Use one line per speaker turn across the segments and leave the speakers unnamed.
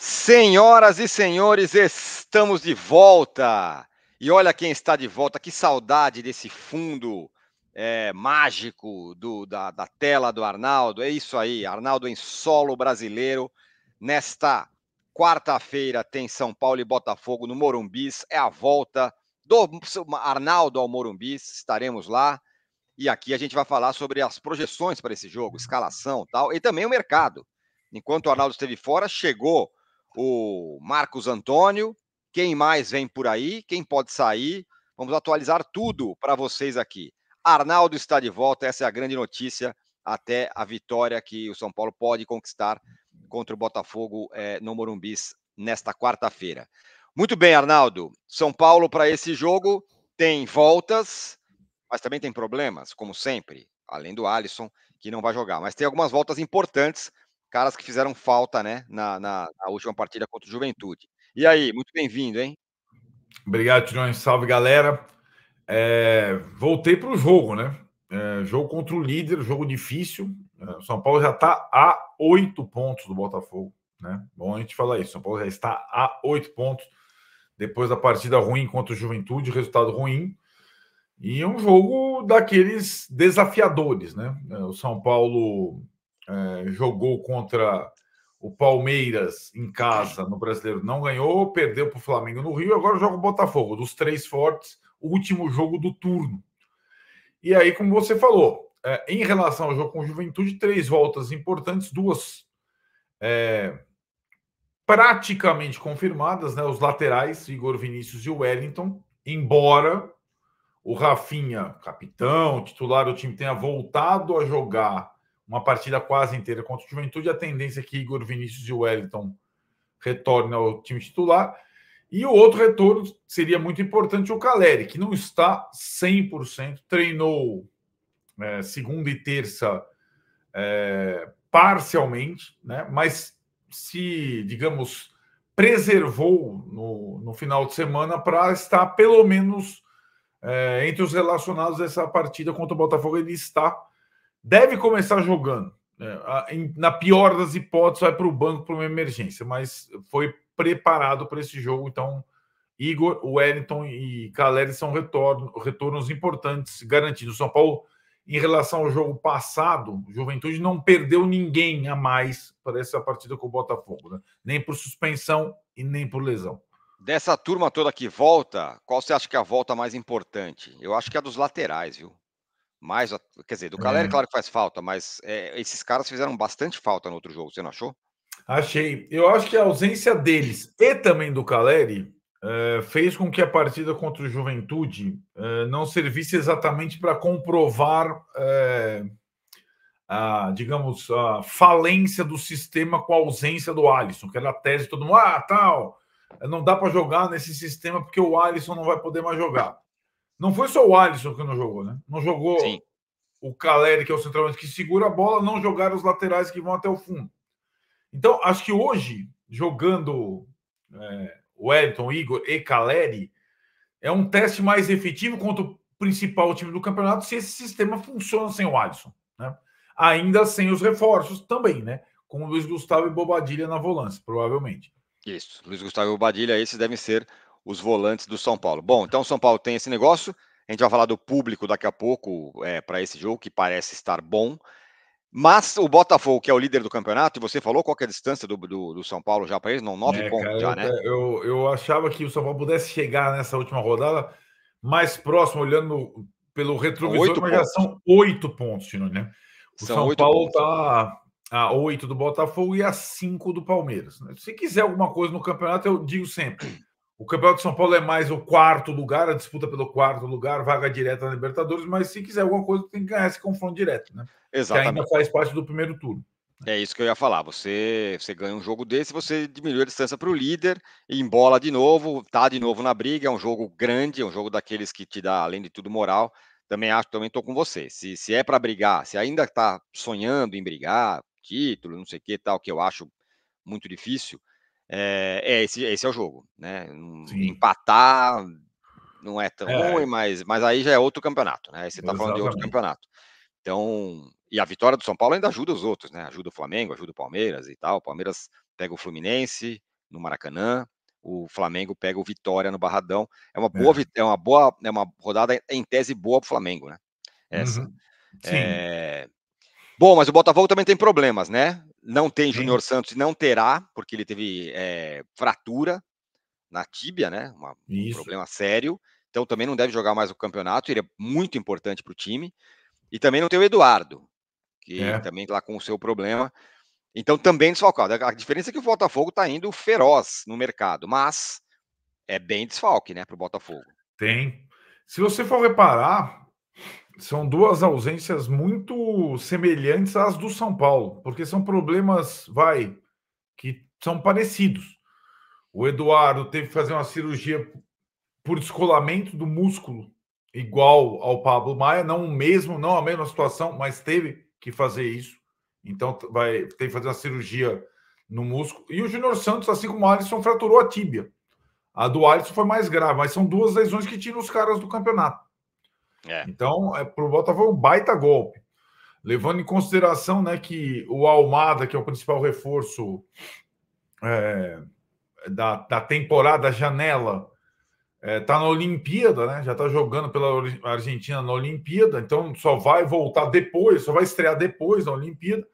Senhoras e senhores, estamos de volta! E olha quem está de volta, que saudade desse fundo é, mágico do, da, da, tela do Arnaldo. É isso aí, Arnaldo em solo brasileiro. Nesta quarta-feira tem São Paulo e Botafogo no Morumbis. É a volta do Arnaldo ao Morumbis, estaremos lá. E aqui a gente vai falar sobre as projeções para esse jogo, escalação tal, e também o mercado. Enquanto o Arnaldo esteve fora, chegou o Marcos Antônio, quem mais vem por aí, quem pode sair. Vamos atualizar tudo para vocês aqui. Arnaldo está de volta, essa é a grande notícia até a vitória que o São Paulo pode conquistar contra o Botafogo é, no Morumbis nesta quarta-feira. Muito bem, Arnaldo. São Paulo para esse jogo tem voltas, mas também tem problemas, como sempre, além do Alisson, que não vai jogar. Mas tem algumas voltas importantes caras que fizeram falta, né, na, na, na última partida contra o Juventude. E aí, muito bem-vindo, hein?
Obrigado, Tirone. Salve, galera. É, voltei para o jogo, né? É, jogo contra o líder, jogo difícil. É, São Paulo já está a oito pontos do Botafogo, né? Bom a gente falar isso. São Paulo já está a oito pontos depois da partida ruim contra o Juventude, resultado ruim. E é um jogo daqueles desafiadores, né? É, o São Paulo eh, jogou contra o Palmeiras em casa no Brasileiro, não ganhou, perdeu para o Flamengo no Rio, agora joga o Botafogo, dos três fortes, último jogo do turno. E aí, como você falou, é, em relação ao jogo com Juventude, três voltas importantes, duas é, praticamente confirmadas, né? Os laterais, Igor Vinícius e Wellington, embora o Rafinha, capitão, titular do time, tenha voltado a jogar uma partida quase inteira contra o Juventude. A tendência é que Igor Vinícius e Wellington retornem ao time titular. E o outro retorno seria muito importante o Caleri, que não está 100%, treinou é, segunda e terça é, parcialmente, né? mas se, digamos, preservou no, no final de semana para estar pelo menos é, entre os relacionados dessa partida contra o Botafogo, ele está deve começar jogando. É, na pior das hipóteses, vai para o banco para uma emergência, mas foi preparado para esse jogo. Então, Igor, Wellington e Caleri são retornos importantes garantidos. O São Paulo, em relação ao jogo passado, Juventude não perdeu ninguém a mais para essa partida com o Botafogo, né? nem por suspensão e nem por lesão.
Dessa turma toda que volta, qual você acha que é a volta mais importante? Eu acho que é a dos laterais, viu? Mais, quer dizer, do Caleri, é. claro que faz falta, mas é, esses caras fizeram bastante falta no outro jogo, você não achou?
Achei. Eu acho que a ausência deles e também do Caleri é, fez com que a partida contra o Juventude eh, não servisse exatamente para comprovar, a, digamos, a falência do sistema com a ausência do Alisson, que era a tese todo mundo, ah, tal, não dá para jogar nesse sistema porque o Alisson não vai poder mais jogar. Não foi só o Alisson que não jogou, né? Não jogou Sim. o Caleri, que é o centralmente que segura a bola, não jogaram os laterais que vão até o fundo. Então, acho que hoje, jogando é, Wellington, Igor e Caleri, é um teste mais efetivo contra o principal time do campeonato se esse sistema funciona sem o Alisson, né? Ainda sem os reforços também, né? Com o Luiz Gustavo e Bobadilha na volância, provavelmente.
Isso, Luiz Gustavo e Bobadilha, esses devem ser os volantes do São Paulo. Bom, então o São Paulo tem esse negócio. A gente vai falar do público daqui a pouco é, para esse jogo, que parece estar bom. Mas o Botafogo, que é o líder do campeonato, e você falou qual é a distância do, do, do São Paulo já para eles? Não, nove é, pontos cara, já, né?
Eu, eu achava que o São Paulo pudesse chegar nessa última rodada mais próximo, olhando pelo retrovisor, oito mas pontos. já são oito pontos, Tinone, né? O são São Paulo está a oito do Botafogo e a cinco do Palmeiras. Né? Se quiser alguma coisa no campeonato, eu digo sempre. O Campeonato de São Paulo é mais o quarto lugar, a disputa pelo quarto lugar, vaga direta na Libertadores, mas se quiser alguma coisa, tem que ganhar esse confronto direto, né? Exatamente. Que ainda faz parte do primeiro turno.
É isso que eu ia falar. Você, você ganha um jogo desse, você diminui a distância para o líder, embola de novo, tá de novo na briga. É um jogo grande, é um jogo daqueles que te dá, além de tudo, moral. Também acho, também estou com você. Se, se é para brigar, se ainda está sonhando em brigar, título, não sei o que tal, que eu acho muito difícil, é, é esse, esse é o jogo, né? Sim. Empatar não é tão é. ruim, mas, mas aí já é outro campeonato, né? Aí você está falando de outro campeonato. Então, e a vitória do São Paulo ainda ajuda os outros, né? Ajuda o Flamengo, ajuda o Palmeiras e tal. O Palmeiras pega o Fluminense no Maracanã, o Flamengo pega o Vitória no Barradão. É uma boa, é, é uma boa, é uma rodada em tese boa para o Flamengo, né? Essa. Uhum. É... Bom, mas o Botafogo também tem problemas, né? Não tem uhum. Júnior Santos e não terá, porque ele teve é, fratura na tíbia, né? Uma, um problema sério. Então também não deve jogar mais o campeonato. Ele é muito importante para o time. E também não tem o Eduardo, que é. também tá lá com o seu problema. Então também desfalcado. A diferença é que o Botafogo está indo feroz no mercado, mas é bem desfalque, né, para o Botafogo. Tem. Se você for
reparar, são duas ausências muito semelhantes às do São Paulo, porque são problemas, vai, que são parecidos. O Eduardo teve que fazer uma cirurgia por descolamento do músculo, igual ao Pablo Maia, não o mesmo, não a mesma situação, mas teve que fazer isso. Então vai ter que fazer uma cirurgia no músculo. E o Júnior Santos, assim como o Alisson, fraturou a tíbia. A do Alisson foi mais grave, mas são duas lesões que tiram os caras do campeonato. É. Então, é, para o Botafogo, é um baita golpe. Levando em consideração né, que o Almada, que é o principal reforço é, da, da temporada janela, está é, tá na Olimpíada, né? Já está jogando pela Argentina na Olimpíada, então só vai voltar depois, só vai estrear depois na Olimpíada.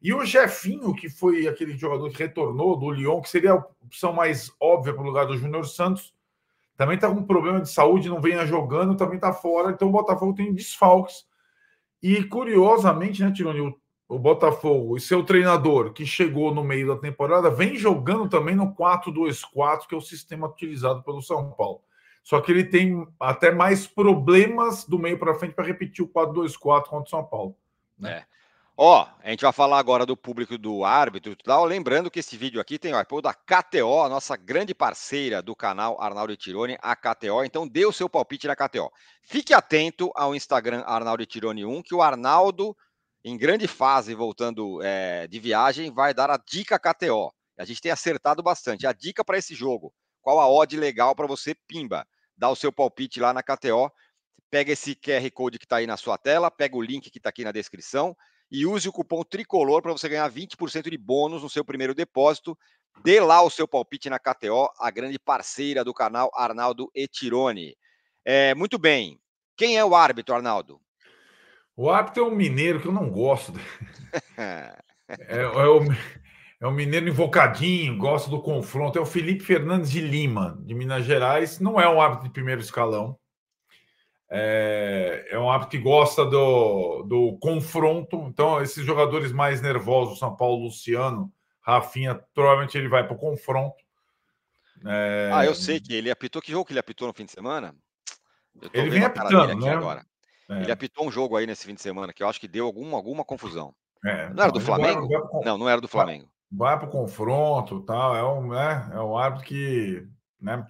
E o Jefinho, que foi aquele jogador que retornou do Lyon, que seria a opção mais óbvia para o lugar do Júnior Santos, também está com problema de saúde, não vem jogando, também está fora. Então o Botafogo tem desfalques. E curiosamente, né, Tironi, o, o, Botafogo e seu treinador, que chegou no meio da temporada, vem jogando também no 4-2-4, que é o sistema utilizado
pelo São Paulo. Só que
ele tem até mais problemas do meio para frente para repetir o 4-2-4 contra o São Paulo.
Né? É. Ó, a gente vai falar agora do público do árbitro e tal. Lembrando que esse vídeo aqui tem o apoio da KTO, a nossa grande parceira do canal Arnaldo Tirone, a KTO. Então dê o seu palpite na KTO. Fique atento ao Instagram Arnaldo Tirone 1, que o Arnaldo, em grande fase, voltando é, de viagem, vai dar a dica KTO. A gente tem acertado bastante. A dica para esse jogo: qual a odd legal para você, pimba? Dá o seu palpite lá na KTO. Pega esse QR Code que está aí na sua tela, pega o link que está aqui na descrição e use o cupom TRICOLOR para você ganhar 20% de bônus no seu primeiro depósito. Dê lá o seu palpite na KTO, a grande parceira do canal Arnaldo Etirone. É, muito bem. Quem é o árbitro, Arnaldo? O árbitro é um
mineiro que eu não gosto.
é,
é, o, é um mineiro invocadinho, gosto do confronto. É o Felipe Fernandes de Lima, de Minas Gerais. Não é um árbitro de primeiro escalão. É, é um árbitro que gosta do, do confronto. Então, esses jogadores mais nervosos, São Paulo, Luciano, Rafinha, provavelmente ele vai para o confronto.
É... Ah, eu sei que ele apitou. Que jogo que ele apitou no fim de semana? ele vem apitando, né? Agora. É. Ele apitou um jogo aí nesse fim de semana que eu acho que deu alguma, alguma confusão. É, não era então, do Flamengo? Não, não, não, não era do Flamengo.
Vai, vai para o confronto tal. É um, né, é um árbitro que. Né,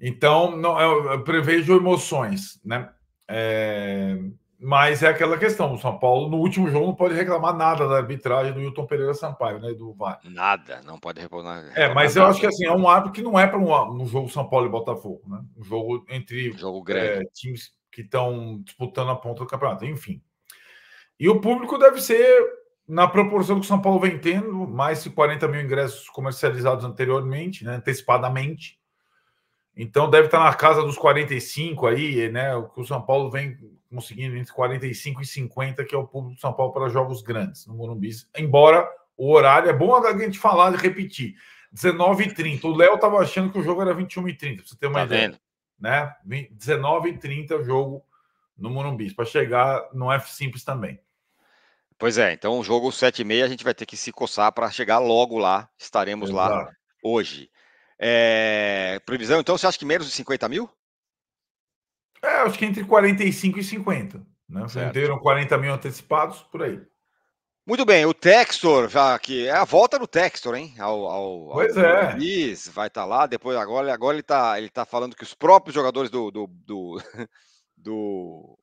então, não, eu, eu prevejo emoções, né? É, mas é aquela questão, o São Paulo no último jogo não pode reclamar nada da arbitragem do Hilton Pereira Sampaio, né, do VAR.
Nada, não pode reclamar. É, mas eu acho que
assim, é um árbitro que não é para um, um, jogo São Paulo e Botafogo, né? Um jogo entre um jogo É, times que estão disputando a ponta do campeonato, enfim. E o público deve ser na proporção que o São Paulo vem tendo, mais de 40 mil ingressos comercializados anteriormente, né, antecipadamente. Então deve estar na casa dos 45 aí, né? O que o São Paulo vem conseguindo entre 45 e 50, que é o público do São Paulo para jogos grandes no Morumbi. Embora o horário é bom a gente falar e repetir. 19h30. O Léo estava achando que o jogo era 21h30, para você ter uma tá ideia. Vendo? Né? 19h30 o jogo no Morumbi. Para chegar não é simples também.
Pois é, então o jogo 7h30 a gente vai ter que se coçar para chegar logo lá. Estaremos Exato. lá hoje. É, previsão, então, você acha que menos de 50 mil?
É, acho que entre 45 e 50. Né? Venderam 40 mil antecipados, por aí.
Muito bem, o Textor, já que é a volta do Textor, hein? Ao, ao, pois ao é. Paris, vai estar tá lá, depois agora, agora ele está ele tá falando que os próprios jogadores do, do, do, do,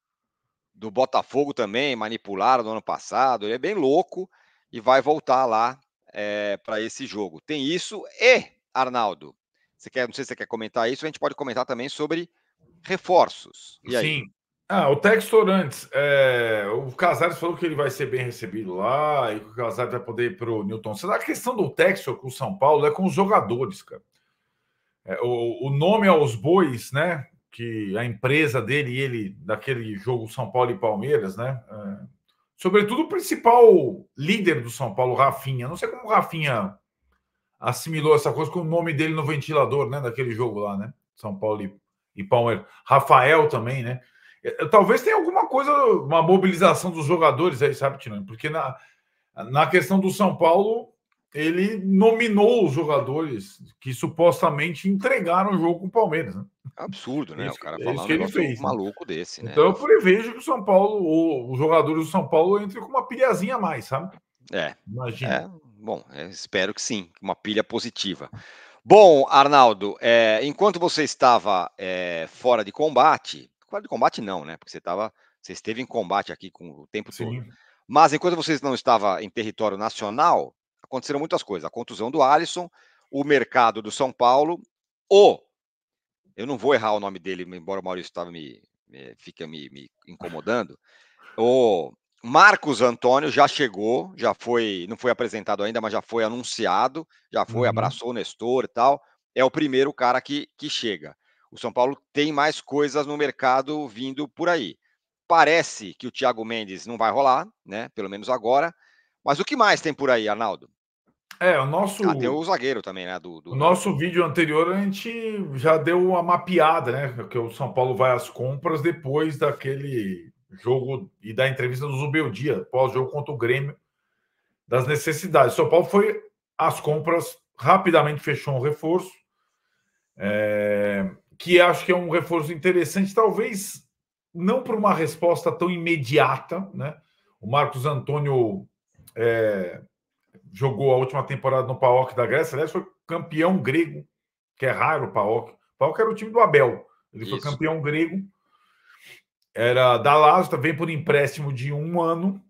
do Botafogo também manipularam no ano passado, ele é bem louco e vai voltar lá é, para esse jogo. Tem isso e Arnaldo, você quer, não sei se você quer comentar isso, a gente pode comentar também sobre reforços. E aí?
Sim. Ah, o Textor antes, é, o Casares falou que ele vai ser bem recebido lá e que o Casares vai poder ir para o Newton. Será que a questão do Textor com o São Paulo é com os jogadores, cara? É, o, o, nome aos bois, né? Que a empresa dele e ele, daquele jogo São Paulo e Palmeiras, né? É, sobretudo o principal líder do São Paulo, Rafinha. Não sei como o Rafinha assimilou essa coisa com o nome dele no ventilador, né? Daquele jogo lá, né? São Paulo e, e Palmeiras. Rafael também, né? É, é, talvez tenha alguma coisa, uma mobilização dos jogadores aí, sabe, Tirone? Porque na, na questão do São Paulo, ele nominou os jogadores que supostamente entregaram o jogo com o Palmeiras. Né? Absurdo, né? Isso, o cara falando é que ele fez, um né?
maluco desse, né? Então eu
prevejo que o São Paulo, os jogadores do São Paulo entrem com uma pilhazinha a mais, sabe?
É. Imagina. É. Bom, é, espero que sim, uma pilha positiva. Bom, Arnaldo, é, enquanto você estava é, fora de combate, fora de combate não, né? Porque você estava, você esteve em combate aqui com o tempo sim. todo. Mas enquanto você não estava em território nacional, aconteceram muitas coisas. A contusão do Alisson, o mercado do São Paulo, o eu não vou errar o nome dele, embora o Maurício estava me, me fica me, me incomodando. O Marcos Antônio já chegou, já foi, não foi apresentado ainda, mas já foi anunciado, já foi, uhum. abraçou o Nestor e tal. É o primeiro cara que, que chega. O São Paulo tem mais coisas no mercado vindo por aí. Parece que o Thiago Mendes não vai rolar, né? Pelo menos agora. Mas o que mais tem por aí, Arnaldo?
É, o nosso. Ah, deu o zagueiro
também, né? Do, do... O
nosso vídeo anterior a gente já deu uma mapeada, né? Que o São Paulo vai às compras depois daquele jogo e da entrevista do Zubeldia, pós-jogo contra o Grêmio, das necessidades. São Paulo foi às compras, rapidamente fechou um reforço, é, que acho que é um reforço interessante, talvez não para uma resposta tão imediata, né? O Marcos Antônio é, jogou a última temporada no PAOK da Grécia, aliás, foi campeão grego, que é raro o PAOK. O PAOK era o time do Abel, ele Isso. foi campeão grego era da Lazio, vem por empréstimo de um ano,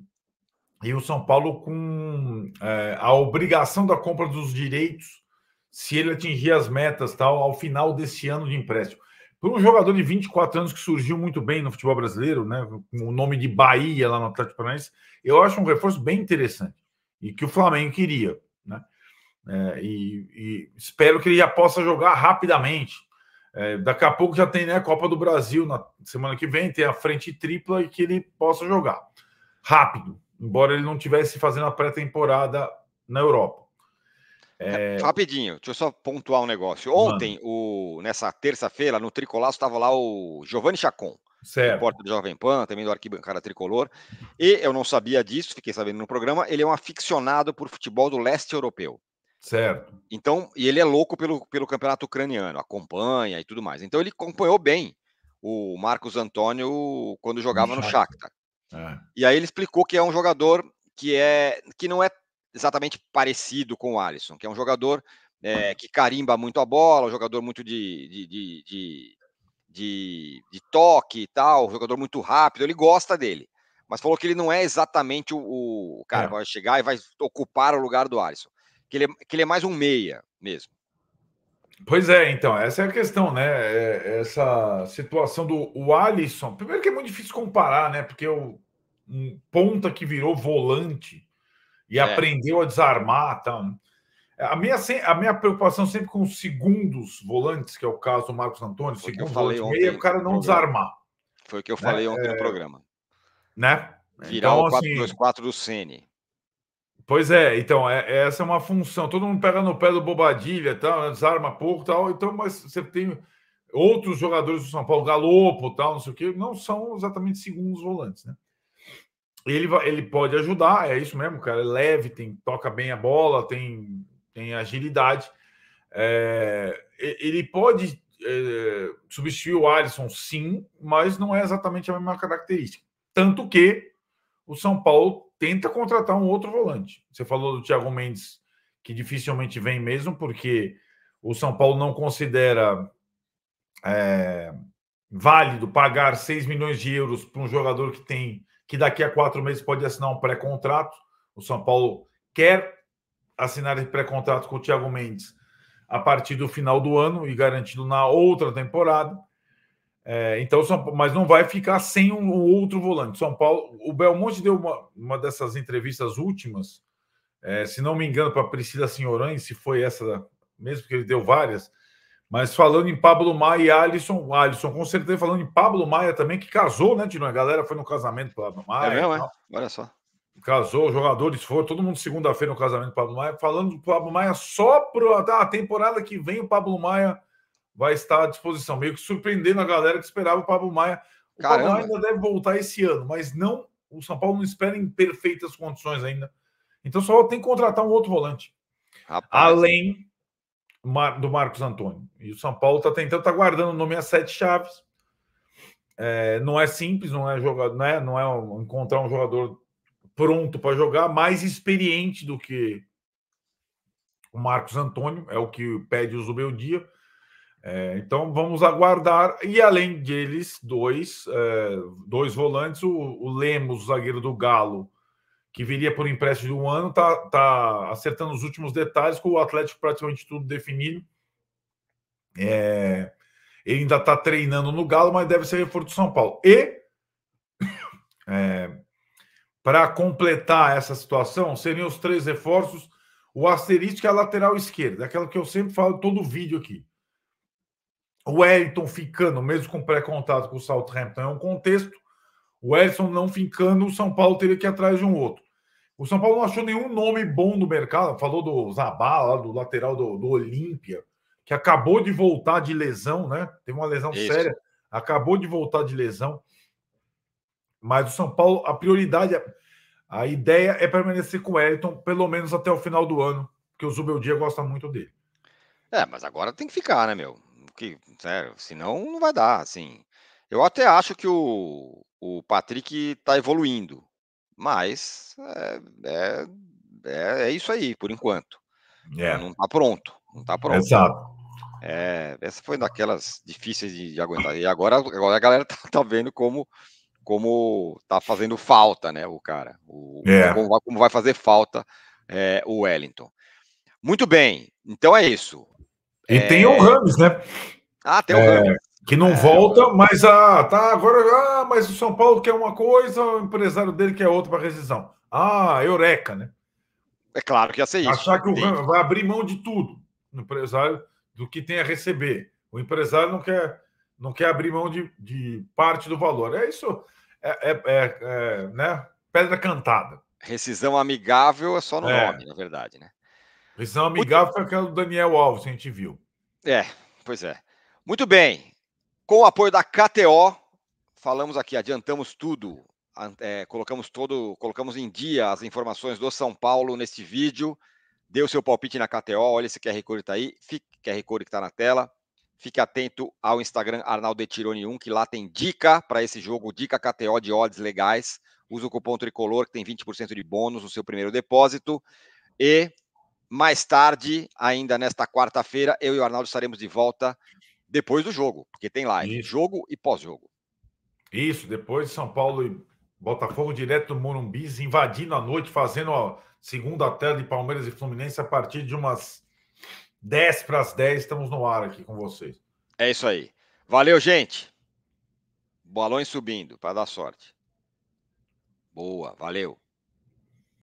e o São Paulo com é, a obrigação da compra dos direitos, se ele atingir as metas tal, ao final desse ano de empréstimo. para um jogador de 24 anos que surgiu muito bem no futebol brasileiro, né, com o nome de Bahia lá no Atlético Paranaense, eu acho um reforço bem interessante e que o Flamengo queria. Né? É, e, e espero que ele já possa jogar rapidamente é, daqui a pouco já tem né, a Copa do Brasil na semana que vem, tem a frente tripla e que ele possa jogar rápido, embora ele não tivesse fazendo a pré-temporada na Europa.
É... Rapidinho, deixa eu só pontuar um negócio. Ontem, o, nessa terça-feira, no Tricolaço, estava lá o Giovanni Chacon, certo. do Jovem Pan, também do Arquibancada Tricolor. E eu não sabia disso, fiquei sabendo no programa. Ele é um aficionado por futebol do leste europeu. Certo. Então, e ele é louco pelo, pelo campeonato ucraniano, acompanha e tudo mais. Então, ele acompanhou bem o Marcos Antônio quando jogava no Shakhtar. É. E aí ele explicou que é um jogador que é que não é exatamente parecido com o Alisson, que é um jogador é, que carimba muito a bola, um jogador muito de, de, de, de, de, de toque e tal, um jogador muito rápido, ele gosta dele. Mas falou que ele não é exatamente o, o cara é. vai chegar e vai ocupar o lugar do Alisson que ele é, que ele é mais um meia mesmo.
Pois é, então, essa é a questão, né? É, é essa situação do o Alisson. Primeiro que é muito difícil comparar, né? Porque é o um ponta que virou volante e é. aprendeu a desarmar, tal. Tá? A minha, a minha preocupação sempre com os segundos volantes, que é o caso do Marcos Antônio, Foi segundo volante ontem, meia, o cara não desarmar.
Foi o que eu né? falei né? ontem no é, programa. Né? Virar então, o 4-2-4 assim, do Sene. Pois é, então, é,
essa é uma função. Todo mundo pega no pé do Bobadilha, tal, né, desarma pouco tal. Então, mas você tem outros jogadores do São Paulo, Galopo, tal, não sei o quê, não são exatamente segundos volantes, né? Ele, ele pode ajudar, é isso mesmo, cara. É leve, tem, toca bem a bola, tem, tem agilidade. É, ele pode é, substituir o Alisson, sim, mas não é exatamente a mesma característica. Tanto que o São Paulo tenta contratar um outro volante. Você falou do Thiago Mendes, que dificilmente vem mesmo, porque o São Paulo não considera é, válido pagar 6 milhões de euros para um jogador que tem que daqui a quatro meses pode assinar um pré-contrato. O São Paulo quer assinar esse pré-contrato com o Thiago Mendes a partir do final do ano e garantido na outra temporada. É, então, São, mas não vai ficar sem um, um, outro volante. São Paulo, o Belmonte deu uma, uma dessas entrevistas últimas, é, se não me engano, para Priscila Senhorani, se foi essa, mesmo que ele deu várias, mas falando em Pablo Maia e Alisson, Alisson com certeza falando em Pablo Maia também, que casou, né, Tino? A galera foi no casamento Pablo Maia. É mesmo, é? Olha só. Casou, jogadores foram, todo mundo segunda-feira no casamento do Pablo Maia, falando do Pablo Maia só para a ah, temporada que vem o Pablo Maia vai estar à disposição. Meio que surpreendendo a galera que esperava o Pablo Maia. O Caramba. Pablo Maia ainda deve voltar esse ano, mas não. O São Paulo não espera em perfeitas condições ainda. Então só tem que contratar um outro volante. Rapaz. Além do Marcos Antônio. E o São Paulo está tentando, está guardando o nome a sete chaves. É, não é simples, não é jogar, né, não é, não é encontrar um jogador pronto para jogar, mais experiente do que o Marcos Antônio, é o que pede o Zubeldia. É, então vamos aguardar. E além deles, dois, é, dois volantes, o, o, Lemos, o zagueiro do Galo, que viria por empréstimo de um ano, tá, tá acertando os últimos detalhes, com o Atlético praticamente tudo definido. É, ele ainda está treinando no Galo, mas deve ser reforço do São Paulo. E é, para completar essa situação, seriam os três reforços. O asterisco é a lateral esquerda, aquela que eu sempre falo em todo vídeo aqui o Wellington ficando, mesmo com pré-contato com o Southampton, é um contexto. O Edson não ficando, o São Paulo teria que ir atrás de um outro. O São Paulo não achou nenhum nome bom no mercado. Falou do Zabala, do lateral do, do Olímpia, que acabou de voltar de lesão, né? Teve uma lesão Isso. séria, acabou de voltar de lesão. Mas o São Paulo, a prioridade, a ideia é permanecer com o Wellington pelo menos até o final do ano, porque o Zubeldia gosta muito dele.
É, mas agora tem que ficar, né, meu? que, sério, né, senão não vai dar, assim. Eu até acho que o, o Patrick está evoluindo, mas é, é, é, é isso aí, por enquanto. Né, é. Não está pronto, não está pronto. Exato. É, essa foi daquelas difíceis de, de aguentar. E agora, agora a galera tá, tá, vendo como, como tá fazendo falta, né, o cara.
O, é. como,
vai, como, vai, fazer falta é, o Wellington. Muito bem, então é isso.
E é... tem o Ramos, né? Ah, até o é, Que não é, volta, mas ah, tá, agora, ah, mas o São Paulo quer uma coisa, o empresário dele quer outra para rescisão. Ah, eureka, né? É claro que ia ser isso. Achar que o Ramos vai abrir mão de tudo, no empresário, do que tem a receber. O empresário não quer, não quer abrir mão de, de parte do valor. É isso, é, é, é, é né? pedra cantada.
Rescisão amigável é só no é. nome, na verdade, né? Rescisão amigável foi aquela do Daniel Alves, que a gente viu. É, pois é. Muito bem. Com o apoio da KTO, falamos aqui, adiantamos tudo, é, colocamos todo, colocamos em dia as informações do São Paulo neste vídeo. Dê o seu palpite na KTO, olha esse QR Code está aí, fique, QR Code que está na tela. Fique atento ao Instagram Arnaldo Tironi 1, que lá tem dica para esse jogo, dica KTO de odds legais. Usa o cupom Tricolor, que tem 20% de bônus no seu primeiro depósito. E mais tarde, ainda nesta quarta-feira, eu e o Arnaldo estaremos de volta depois do jogo, porque tem live. Isso. Jogo e pós-jogo.
Isso, depois de São Paulo e Botafogo direto do Morumbi, invadindo a noite, fazendo a segunda tela de Palmeiras e Fluminense a partir de umas 10 para as 10. Estamos no ar aqui com vocês.
É isso aí. Valeu, gente. Balões subindo, para dar sorte. Boa, valeu.